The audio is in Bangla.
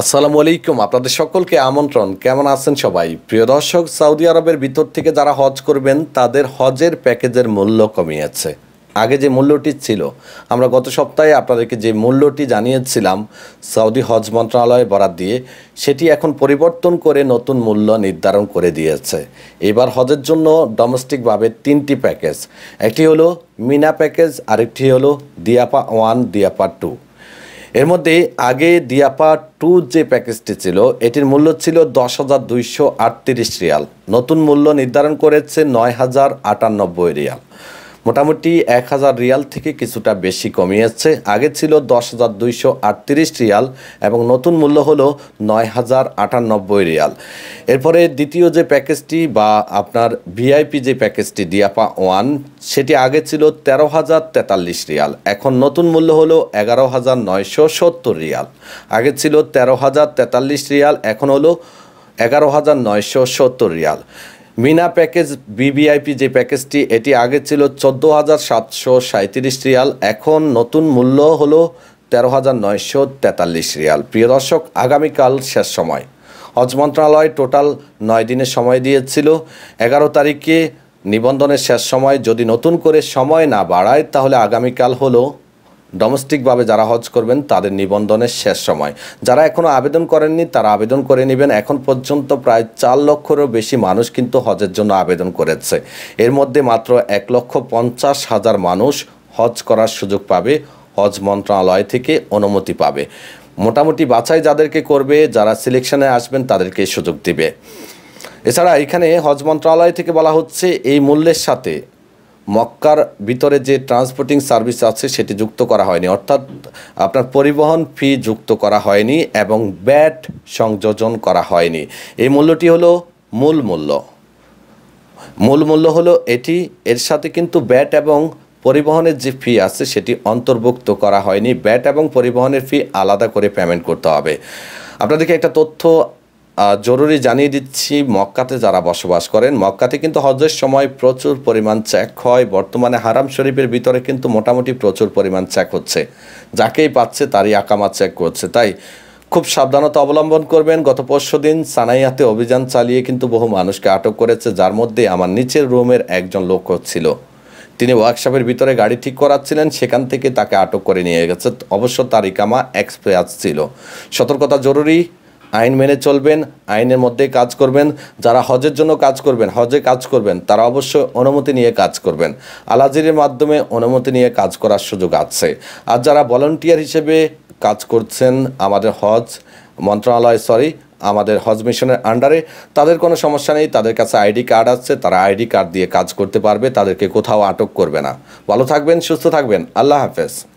আসসালামু আলাইকুম আপনাদের সকলকে আমন্ত্রণ কেমন আছেন সবাই প্রিয় দর্শক সৌদি আরবের ভিতর থেকে যারা হজ করবেন তাদের হজের প্যাকেজের মূল্য কমিয়েছে আগে যে মূল্যটি ছিল আমরা গত সপ্তাহে আপনাদেরকে যে মূল্যটি জানিয়েছিলাম সৌদি হজ মন্ত্রণালয়ে বরাদ দিয়ে সেটি এখন পরিবর্তন করে নতুন মূল্য নির্ধারণ করে দিয়েছে এবার হজের জন্য ডোমেস্টিকভাবে তিনটি প্যাকেজ একটি হলো মিনা প্যাকেজ আরেকটি হলো দিয়াপা ওয়ান দিয়াপা টু এর মধ্যে আগে দিয়াপা টু যে প্যাকেজটি ছিল এটির মূল্য ছিল দশ হাজার দুইশো আটত্রিশ রিয়াল নতুন মূল্য নির্ধারণ করেছে নয় হাজার আটানব্বই রিয়াল মোটামুটি এক হাজার রিয়াল থেকে কিছুটা বেশি কমিয়েছে আগে ছিল দশ হাজার দুইশো আটত্রিশ রিয়াল এবং নতুন মূল্য হল নয় হাজার আটানব্বই রিয়াল এরপরে দ্বিতীয় যে প্যাকেজটি বা আপনার ভিআইপি যে প্যাকেজটি দিয়াপা ওয়ান সেটি আগে ছিল তেরো হাজার তেতাল্লিশ রিয়াল এখন নতুন মূল্য হল এগারো হাজার নয়শো সত্তর রিয়াল আগে ছিল তেরো হাজার তেতাল্লিশ রিয়াল এখন হলো এগারো হাজার নয়শো সত্তর রিয়াল মিনা প্যাকেজ বিবিআইপি যে প্যাকেজটি এটি আগে ছিল চোদ্দো হাজার সাতশো সাঁত্রিশ রিয়াল এখন নতুন মূল্য হলো তেরো হাজার নয়শো তেতাল্লিশ রিয়াল প্রিয় দর্শক আগামীকাল শেষ সময় হজ মন্ত্রণালয় টোটাল নয় দিনের সময় দিয়েছিল এগারো তারিখে নিবন্ধনের শেষ সময় যদি নতুন করে সময় না বাড়ায় তাহলে আগামীকাল হলো ডোমেস্টিকভাবে যারা হজ করবেন তাদের নিবন্ধনের শেষ সময় যারা এখনও আবেদন করেননি তারা আবেদন করে নেবেন এখন পর্যন্ত প্রায় চার লক্ষেরও বেশি মানুষ কিন্তু হজের জন্য আবেদন করেছে এর মধ্যে মাত্র এক লক্ষ পঞ্চাশ হাজার মানুষ হজ করার সুযোগ পাবে হজ মন্ত্রণালয় থেকে অনুমতি পাবে মোটামুটি বাছাই যাদেরকে করবে যারা সিলেকশনে আসবেন তাদেরকে সুযোগ দিবে এছাড়া এখানে হজ মন্ত্রণালয় থেকে বলা হচ্ছে এই মূল্যের সাথে মক্কার ভিতরে যে ট্রান্সপোর্টিং সার্ভিস আছে সেটি যুক্ত করা হয়নি অর্থাৎ আপনার পরিবহন ফি যুক্ত করা হয়নি এবং ব্যাট সংযোজন করা হয়নি এই মূল্যটি হলো মূল মূল্য মূল মূল্য হলো এটি এর সাথে কিন্তু ব্যাট এবং পরিবহনের যে ফি আছে সেটি অন্তর্ভুক্ত করা হয়নি ব্যাট এবং পরিবহনের ফি আলাদা করে পেমেন্ট করতে হবে আপনাদেরকে একটা তথ্য জরুরি জানিয়ে দিচ্ছি মক্কাতে যারা বসবাস করেন মক্কাতে কিন্তু হজের সময় প্রচুর পরিমাণ চেক হয় বর্তমানে হারাম শরীফের ভিতরে কিন্তু মোটামুটি প্রচুর পরিমাণ চেক হচ্ছে যাকেই পাচ্ছে তারই আকামা চেক করছে তাই খুব সাবধানতা অবলম্বন করবেন গত পরশু দিন সানাইয়াতে অভিযান চালিয়ে কিন্তু বহু মানুষকে আটক করেছে যার মধ্যে আমার নিচের রুমের একজন লোক হচ্ছিল তিনি ওয়ার্কশপের ভিতরে গাড়ি ঠিক করাচ্ছিলেন সেখান থেকে তাকে আটক করে নিয়ে গেছে অবশ্য তার ইকামা এক্সপ্রেস ছিল সতর্কতা জরুরি আইন মেনে চলবেন আইনের মধ্যে কাজ করবেন যারা হজের জন্য কাজ করবেন হজে কাজ করবেন তারা অবশ্যই অনুমতি নিয়ে কাজ করবেন আলাজিরের মাধ্যমে অনুমতি নিয়ে কাজ করার সুযোগ আছে আর যারা ভলেন্টিয়ার হিসেবে কাজ করছেন আমাদের হজ মন্ত্রণালয় সরি আমাদের হজ মিশনের আন্ডারে তাদের কোনো সমস্যা নেই তাদের কাছে আইডি কার্ড আছে তারা আইডি কার্ড দিয়ে কাজ করতে পারবে তাদেরকে কোথাও আটক করবে না ভালো থাকবেন সুস্থ থাকবেন আল্লাহ হাফেজ